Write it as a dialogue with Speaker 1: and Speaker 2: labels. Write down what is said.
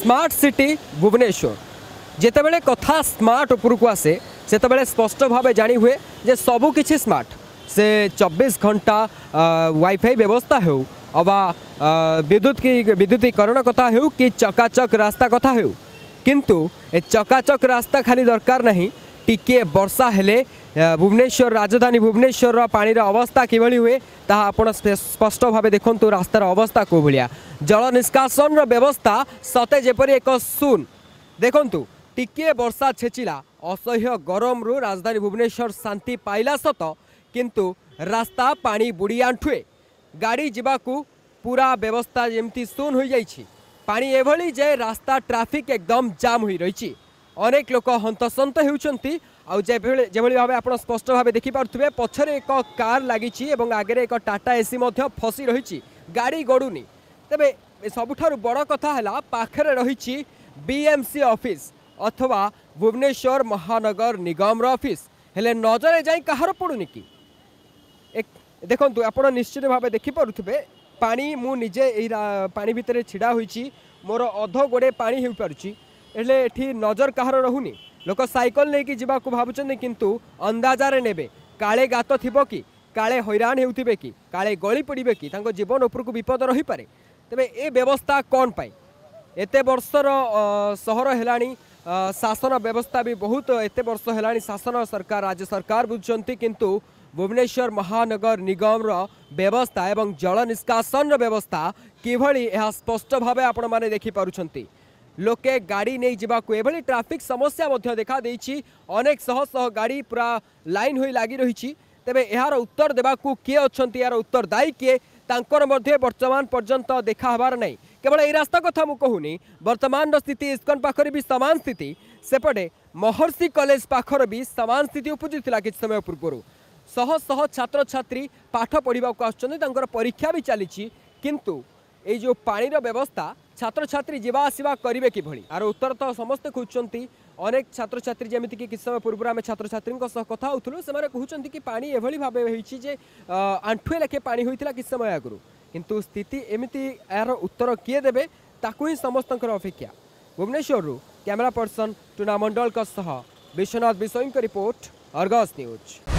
Speaker 1: smart city Bhubaneswar जितेबले कथा smart उपरक आसे से स्पष्ट भाव जाणी हुए जे सबकि स्मार्ट से 24 घंटा वाईफाई व्यवस्था हो अबा विद्युत की विद्युतीकरण कथा हो कि चकाचक रास्ता कथा हो किंतु ए चकाचक रास्ता खाली दरकार नहीं টিকিয়ে ବର୍ଷା ହେଲେ ଭୁବନେଶ୍ୱର ରାଜଧାନୀ ଭୁବନେଶ୍ୱରର ପାଣିର ଅବସ୍ଥା କିଭଳି ହୁଏ ତାହା ଆପଣ ସ୍ପଷ୍ଟ ଭାବେ ଦେଖନ୍ତୁ ରାସ୍ତାର ଅବସ୍ଥା କେଉଁ ଭଳିଆ ଜଳ ନିଷ୍କାସନର ବ୍ୟବସ୍ଥା ସତେ ଯେପରି ଏକ ଶୂନ ଦେଖନ୍ତୁ ଟିକିଏ ବର୍ଷା ଛେଚିଲା ଅସହ୍ୟ ଗରମରୁ ରାଜଧାନୀ ଭୁବନେଶ୍ୱର ଶାନ୍ତି ପାଇଲା ସତ କିନ୍ତୁ ରାସ୍ତା ପାଣି ବୁଡ଼ି ଆଣ୍ଠୁଏ ଗାଡ଼ି ଯିବାକୁ ପୁରା ବ୍ୟବସ୍ଥା ଯେମିତି ଶୂନ ହୋଇଯାଇଛି ପାଣି ଏଭଳି ଯେ ରାସ୍ତା ଟ୍ରାଫିକ୍ ଏକଦମ ଜାମ୍ ହୋଇ ରହିଛି অনেক লোক হন্তসন্ত হচ্ছেন যেভাবে ভাবে আপনার স্পষ্ট ভাবে দেখি দেখিপারে পছরে এক কার লাগিছি এবং আগে এক টাটা এসি মধ্যে ফসি রয়েছে গাড়ি গড়ুনি তবে সবুঠার বড় কথা হল পাখে রয়েছে বিএমসি অফিস অথবা ভুবনেশ্বর মহানগর নিগমর অফিস হলে নজরে যাই কাহার পড়ুনি কি দেখুন আপনার নিশ্চিত ভাবে দেখিপারে পানি মু নিজে এই পা ভিতরে ছিড়া হয়েছি মোর অধ গোড়ে পা হয়ে পড়ুছি એટલે એઠી નજર કાହାର ରହୁନି ଲୋକ ସାଇକେଲ ନେଇକି ଯିବାକୁ ଭାବୁଛନ୍ତି କିନ୍ତୁ ଅନ୍ଦାଜାରେ ନେବେ କାଳେ ଗାତ ଥିବ କି କାଳେ ହଇରାଣ ହେଉଥିବେ କି କାଳେ ଗଳି ପଡ଼ିବେ କି ତାଙ୍କ ଜୀବନ ଉପରକୁ ବିପଦ ରହିପାରେ ତେବେ ଏ ବ୍ୟବସ୍ଥା କ'ଣ ପାଇଁ ଏତେ ବର୍ଷର ସହର ହେଲାଣି ଶାସନ ବ୍ୟବସ୍ଥା ବି ବହୁତ ଏତେ ବର୍ଷ ହେଲାଣି ଶାସନ ସରକାର ରାଜ୍ୟ ସରକାର ବୁଝୁଛନ୍ତି କିନ୍ତୁ ଭୁବନେଶ୍ୱର ମହାନଗର ନିଗମର ବ୍ୟବସ୍ଥା ଏବଂ ଜଳ ନିଷ୍କାସନର ବ୍ୟବସ୍ଥା କିଭଳି ଏହା ସ୍ପଷ୍ଟ ଭାବେ ଆପଣମାନେ ଦେଖିପାରୁଛନ୍ତି ଲୋକେ ଗାଡ଼ି ନେଇ ଯିବାକୁ ଏଭଳି ଟ୍ରାଫିକ୍ ସମସ୍ୟା ମଧ୍ୟ ଦେଖାଦେଇଛି ଅନେକ ଶହ ଶହ ଗାଡ଼ି ପୁରା ଲାଇନ୍ ହୋଇ ଲାଗି ରହିଛି ତେବେ ଏହାର ଉତ୍ତର ଦେବାକୁ କିଏ ଅଛନ୍ତି ଏହାର ଉତ୍ତର ଦାୟୀ କିଏ ତାଙ୍କର ମଧ୍ୟ ବର୍ତ୍ତମାନ ପର୍ଯ୍ୟନ୍ତ ଦେଖା ହେବାର ନାହିଁ କେବଳ ଏହି ରାସ୍ତା କଥା ମୁଁ କହୁନି ବର୍ତ୍ତମାନର ସ୍ଥିତି ଇସ୍କନ ପାଖରେ ବି ସମାନ ସ୍ଥିତି ସେପଟେ ମହର୍ଷି କଲେଜ ପାଖରେ ବି ସମାନ ସ୍ଥିତି ଉପୁଜିଥିଲା କିଛି ସମୟ ପୂର୍ବରୁ ଶହ ଶହ ଛାତ୍ରଛାତ୍ରୀ ପାଠ ପଢ଼ିବାକୁ ଆସୁଛନ୍ତି ତାଙ୍କର ପରୀକ୍ଷା ବି ଚାଲିଛି କିନ୍ତୁ ଏଇ ଯେଉଁ ପାଣିର ବ୍ୟବସ୍ଥା ছাত্রছাত্রী যা আসা করবে কিভাবে আর উত্তর তো সমস্ত খুঁজছেন অনেক ছাত্রছাত্রী যেমি কি সময় পূর্ব আমি ছাত্রছাত্রী কথা হোলু সে কুমার কি পা এভাবে ভাবে হয়েছে যে আঁঠুয়ে লেখে পা হয়েছিল কি সময় আগর কিন্তু স্থিতি এমিতি এর উত্তর কি দেবে তাকে সমস্ত অপেক্ষা Bhubaneswar camera person Tuna Mandal Biswanath Bishoyi report Argus news